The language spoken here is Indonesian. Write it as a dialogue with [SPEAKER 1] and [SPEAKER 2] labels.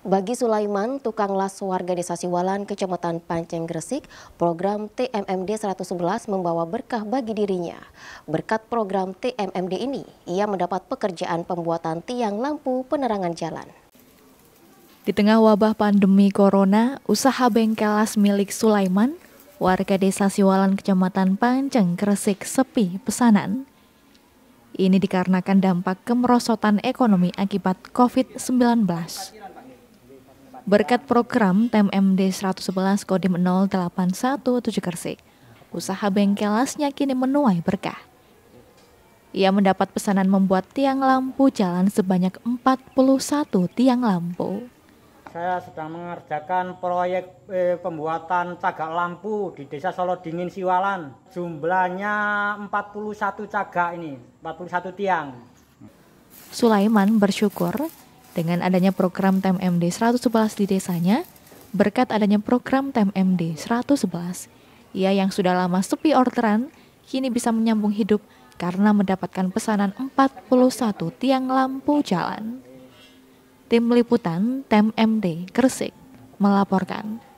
[SPEAKER 1] Bagi Sulaiman, tukang las warga desa Siwalan, Kecamatan Panceng Gresik, program TMMD 111 membawa berkah bagi dirinya. Berkat program TMMD ini, ia mendapat pekerjaan pembuatan tiang lampu penerangan jalan.
[SPEAKER 2] Di tengah wabah pandemi corona, usaha bengkel las milik Sulaiman, warga desa Siwalan, Kecamatan Panceng Gresik sepi pesanan. Ini dikarenakan dampak kemerosotan ekonomi akibat COVID-19. Berkat program TMMD 111 Kodim 0817 Kersik, usaha bengkel kini menuai berkah. Ia mendapat pesanan membuat tiang lampu jalan sebanyak 41 tiang lampu.
[SPEAKER 3] Saya sedang mengerjakan proyek eh, pembuatan cagak lampu di Desa Solo Dingin Siwalan. Jumlahnya 41 cagak ini, 41 tiang.
[SPEAKER 2] Sulaiman bersyukur dengan adanya program TMMD 111 di desanya, berkat adanya program TMMD 111, ia yang sudah lama sepi orderan, kini bisa menyambung hidup karena mendapatkan pesanan 41 tiang lampu jalan. Tim Liputan
[SPEAKER 3] TMMD Gresik melaporkan.